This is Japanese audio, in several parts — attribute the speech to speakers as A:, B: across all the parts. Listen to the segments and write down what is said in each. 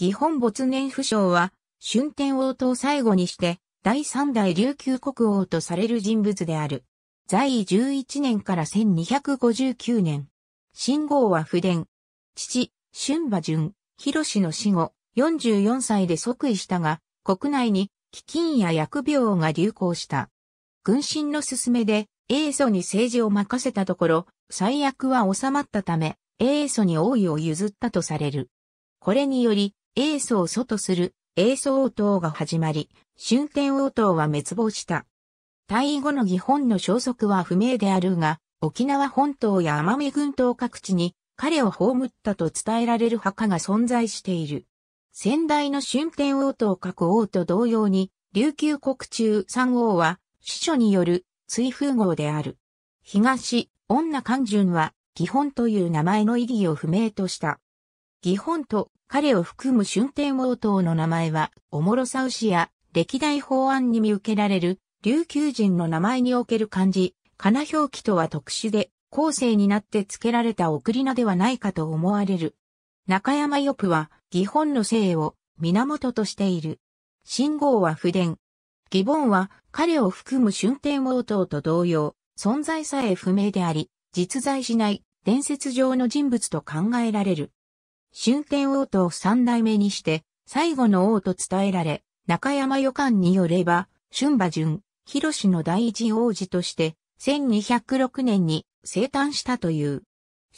A: 義本没年不詳は、春天王と最後にして、第三代琉球国王とされる人物である。在位11年から1259年。信号は不伝。父、春馬淳、広氏の死後、44歳で即位したが、国内に飢饉や薬病が流行した。軍神の勧めで、英祖に政治を任せたところ、最悪は収まったため、英祖に王位を譲ったとされる。これにより、英祖を祖とする英祖王党が始まり、春天王党は滅亡した。退位後の日本の消息は不明であるが、沖縄本島や奄美群島各地に彼を葬ったと伝えられる墓が存在している。先代の春天王党各王と同様に、琉球国中三王は司書による追風号である。東、女官順は、基本という名前の意義を不明とした。義本と彼を含む春天王党の名前は、おもろさ牛や、歴代法案に見受けられる、琉球人の名前における漢字、かな表記とは特殊で、後世になって付けられた送り名ではないかと思われる。中山ヨプは、義本の姓を源としている。信号は不伝。義本は、彼を含む春天王党と同様、存在さえ不明であり、実在しない伝説上の人物と考えられる。春天王と三代目にして、最後の王と伝えられ、中山予感によれば、春馬淳、広氏の第一王子として、1206年に生誕したという。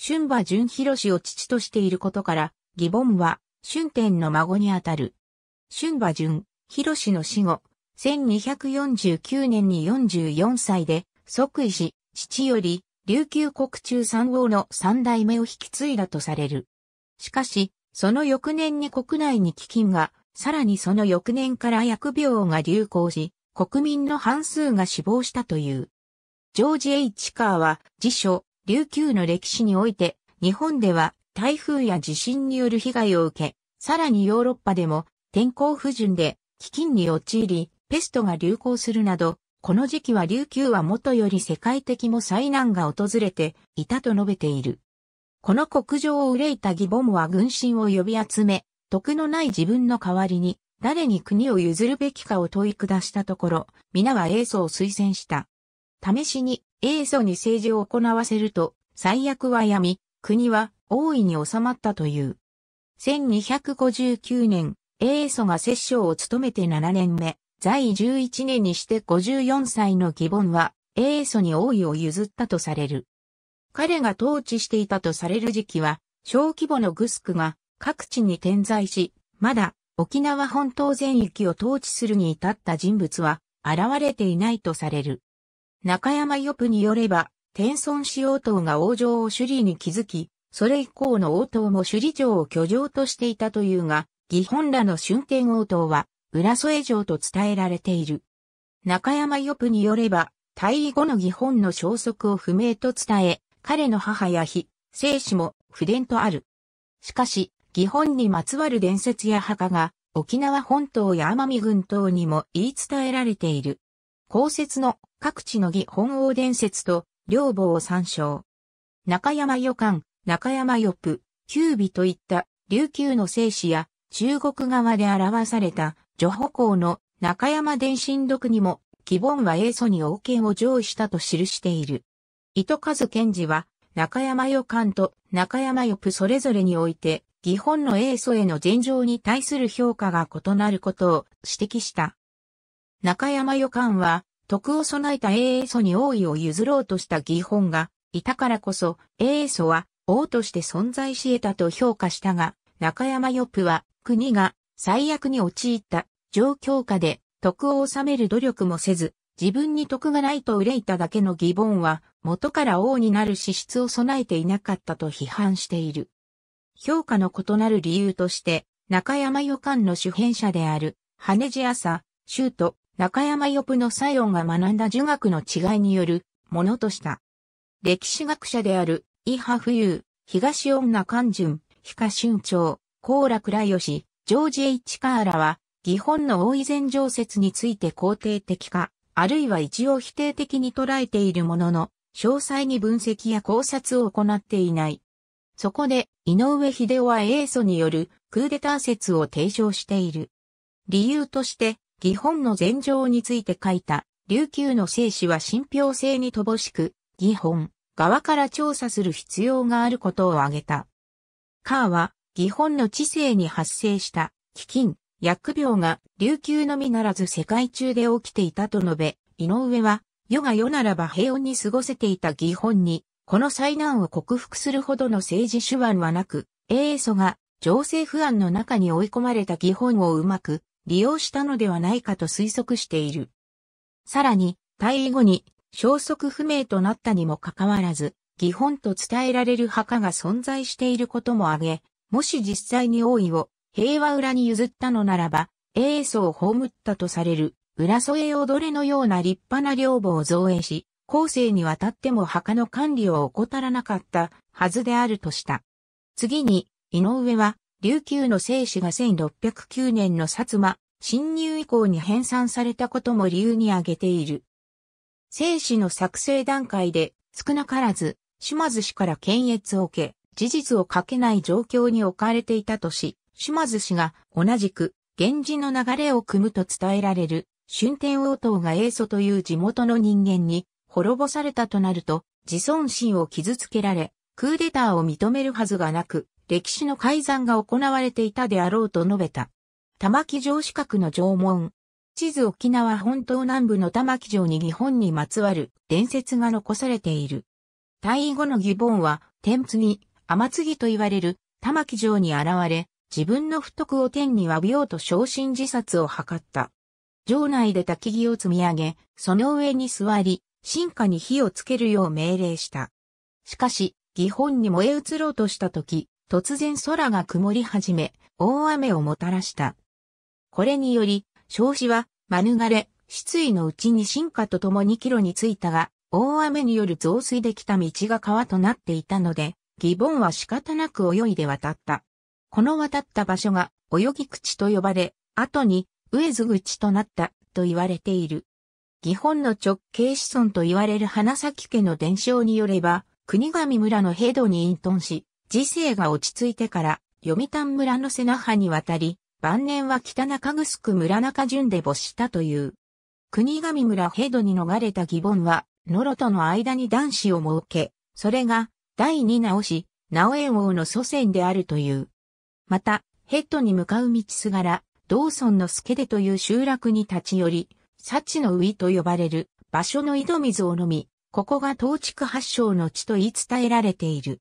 A: 春馬淳広氏を父としていることから、義母は春天の孫にあたる。春馬淳、広氏の死後、1249年に44歳で即位し、父より琉球国中三王の三代目を引き継いだとされる。しかし、その翌年に国内に飢饉が、さらにその翌年から疫病が流行し、国民の半数が死亡したという。ジョージ・ H・ カーは、辞書、琉球の歴史において、日本では台風や地震による被害を受け、さらにヨーロッパでも天候不順で飢饉に陥り、ペストが流行するなど、この時期は琉球はもとより世界的も災難が訪れていたと述べている。この国情を憂いた義母母は軍心を呼び集め、徳のない自分の代わりに、誰に国を譲るべきかを問い下したところ、皆は英祖を推薦した。試しに、英祖に政治を行わせると、最悪はやみ、国は大いに収まったという。1259年、英祖が摂政を務めて7年目、在11年にして54歳の義母は、英祖に王位を譲ったとされる。彼が統治していたとされる時期は、小規模のグスクが各地に点在し、まだ沖縄本島全域を統治するに至った人物は現れていないとされる。中山ヨプによれば、天孫子王党が王城を首里に築き、それ以降の王党も首里城を居城としていたというが、義本らの春天王党は、浦添城と伝えられている。中山ヨプによれば、退位後の義本の消息を不明と伝え、彼の母や日、生死も不伝とある。しかし、義本にまつわる伝説や墓が、沖縄本島や奄美群島にも言い伝えられている。公説の各地の義本王伝説と、両母を参照。中山予感、中山予布、九尾といった琉球の生死や中国側で表された女保行の中山伝心毒にも、基本は英祖に王権を上位したと記している。糸数賢治は、中山予感と中山予プそれぞれにおいて、日本の英祖への前情に対する評価が異なることを指摘した。中山予感は、徳を備えた英祖に王位を譲ろうとした疑本が、いたからこそ、英祖は王として存在し得たと評価したが、中山予プは、国が最悪に陥った状況下で、徳を治める努力もせず、自分に徳がないと憂いただけのギボンは、元から王になる資質を備えていなかったと批判している。評価の異なる理由として、中山予感の主編者である、羽地朝、州と中山予布の西音が学んだ儒学の違いによるものとした。歴史学者である、伊波富裕、東女漢順、非下春長、高楽倉吉、ジョージ・エイチカーラは、基本の大以前常説について肯定的か、あるいは一応否定的に捉えているものの、詳細に分析や考察を行っていない。そこで、井上秀夫は英祖によるクーデター説を提唱している。理由として、義本の禅情について書いた、琉球の生死は信憑性に乏しく、疑本側から調査する必要があることを挙げた。カーは、義本の知性に発生した、飢饉、薬病が琉球のみならず世界中で起きていたと述べ、井上は、世が世ならば平穏に過ごせていた疑本に、この災難を克服するほどの政治手腕はなく、英祖が情勢不安の中に追い込まれた疑本をうまく利用したのではないかと推測している。さらに、退位後に消息不明となったにもかかわらず、疑本と伝えられる墓が存在していることも挙げ、もし実際に王位を平和裏に譲ったのならば、英祖を葬ったとされる、浦添踊れのような立派な寮母を造営し、後世にわたっても墓の管理を怠らなかったはずであるとした。次に、井上は、琉球の聖子が1609年の薩摩、侵入以降に編纂されたことも理由に挙げている。聖子の作成段階で、少なからず、島津氏から検閲を受け、事実を書けない状況に置かれていたとし、島津氏が同じく源氏の流れを組むと伝えられる春天王党が英祖という地元の人間に滅ぼされたとなると自尊心を傷つけられクーデターを認めるはずがなく歴史の改ざんが行われていたであろうと述べた。玉城城四角の縄文。地図沖縄本島南部の玉城城に日本にまつわる伝説が残されている。退位後の義ボは、天津ぎ、天次と言われる玉城城に現れ、自分の不徳を天に詫びようと昇進自殺を図った。城内で焚き木を積み上げ、その上に座り、進化に火をつけるよう命令した。しかし、義本に燃え移ろうとした時、突然空が曇り始め、大雨をもたらした。これにより、少子は、免れ、失意のうちに進化と共にキ路に着いたが、大雨による増水できた道が川となっていたので、義本は仕方なく泳いで渡った。この渡った場所が泳ぎ口と呼ばれ、後に上津口となったと言われている。義本の直系子孫と言われる花咲家の伝承によれば、国神村のヘドに隠遁し、時世が落ち着いてから、読谷村の瀬那覇に渡り、晩年は北中城村中順で没したという。国神村ヘドに逃れた義本は、野呂との間に男子を設け、それが、第二直し、直縁王の祖先であるという。また、ヘッドに向かう道すがら、道村の助ケという集落に立ち寄り、幸の上と呼ばれる場所の井戸水を飲み、ここが東地区発祥の地と言い伝えられている。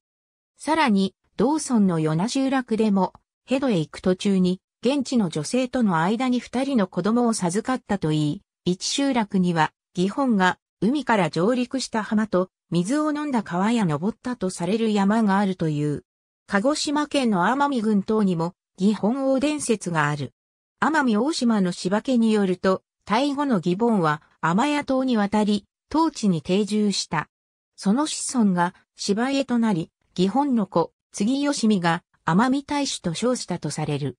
A: さらに、道村の与那集落でも、ヘドへ行く途中に、現地の女性との間に二人の子供を授かったといい、一集落には、義本が海から上陸した浜と、水を飲んだ川や登ったとされる山があるという。鹿児島県の奄美群島にも、義本王伝説がある。奄美大島の柴家によると、大後の義本は、天谷島に渡り、当地に定住した。その子孫が芝家となり、義本の子、次義美が奄美大使と称したとされる。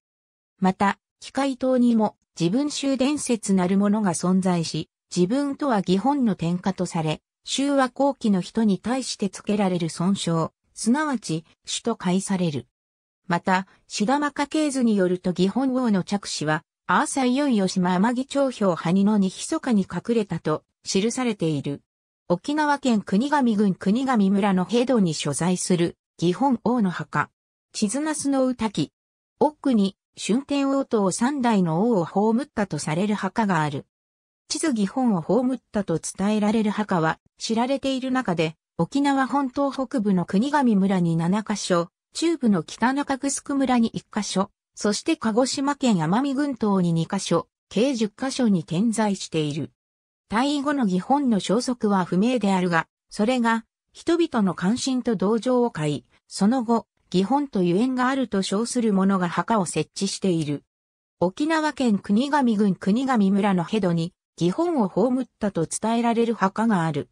A: また、機械島にも自分州伝説なるものが存在し、自分とは義本の天下とされ、州は後期の人に対して付けられる損傷、すなわち、主と解される。また、シダマカ系図によると義本王の着手は、アーサイヨイヨシマ天城長標埴野に密かに隠れたと記されている。沖縄県国神郡国神村の平ドに所在する、義本王の墓。地図ナスの宇滝。奥に、春天王と三代の王を葬ったとされる墓がある。地図義本を葬ったと伝えられる墓は知られている中で、沖縄本島北部の国神村に7カ所、中部の北中城村に1カ所、そして鹿児島県奄美群島に2カ所、計10カ所に点在している。退位後の日本の消息は不明であるが、それが人々の関心と同情を買い、その後、疑本とゆえんがあると称する者が墓を設置している。沖縄県国神郡国神村のヘドに、疑本を葬ったと伝えられる墓がある。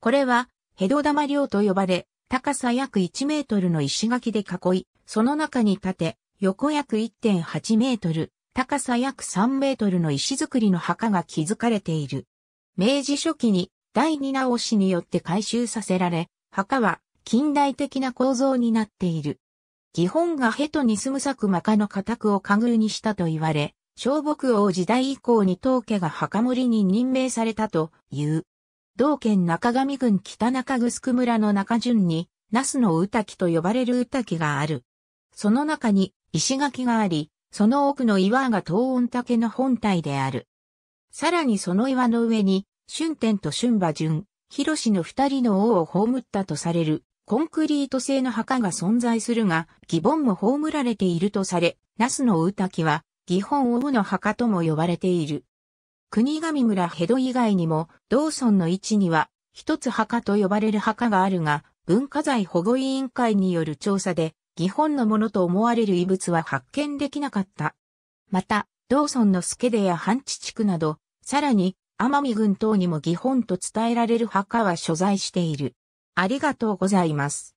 A: これは、ヘド玉梁と呼ばれ、高さ約1メートルの石垣で囲い、その中に建て、横約1.8メートル、高さ約3メートルの石造りの墓が築かれている。明治初期に第二直しによって改修させられ、墓は近代的な構造になっている。基本がヘトに住む作間家の家宅を家具にしたと言われ、小木王時代以降に当家が墓守に任命されたという。同県中上郡北中城村の中順に、ナスの宇滝と呼ばれる宇滝がある。その中に石垣があり、その奥の岩が東温竹の本体である。さらにその岩の上に、春天と春馬順、広氏の二人の王を葬ったとされる、コンクリート製の墓が存在するが、義本も葬られているとされ、ナスの宇滝は、義本王の墓とも呼ばれている。国神村ヘド以外にも、道村の位置には、一つ墓と呼ばれる墓があるが、文化財保護委員会による調査で、日本のものと思われる遺物は発見できなかった。また、道村の助出や半地地区など、さらに、奄美群島にも疑本と伝えられる墓は所在している。ありがとうございます。